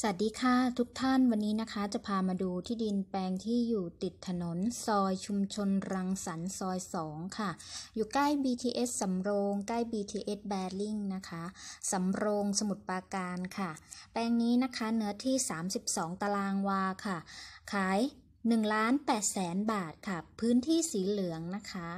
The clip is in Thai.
สวัสดีค่ะ ทุกท่านวันนี้นะคะ จะพามาดูที่ดินแปลงที่อยู่ติดถนน ซอยชุมชนรังสรรค์ซอย2ค่ะ อยู่ใกล้ BTS สำโรงใกล้ BTS แบริ่งนะคะสำโรงสมุทรปราการค่ะ แปลงนี้นะคะเนื้อที่ 32 ตารางวาค่ะ ขาย1ล้าน8แสนบาทค่ะ พื้นที่สีเหลืองนะคะ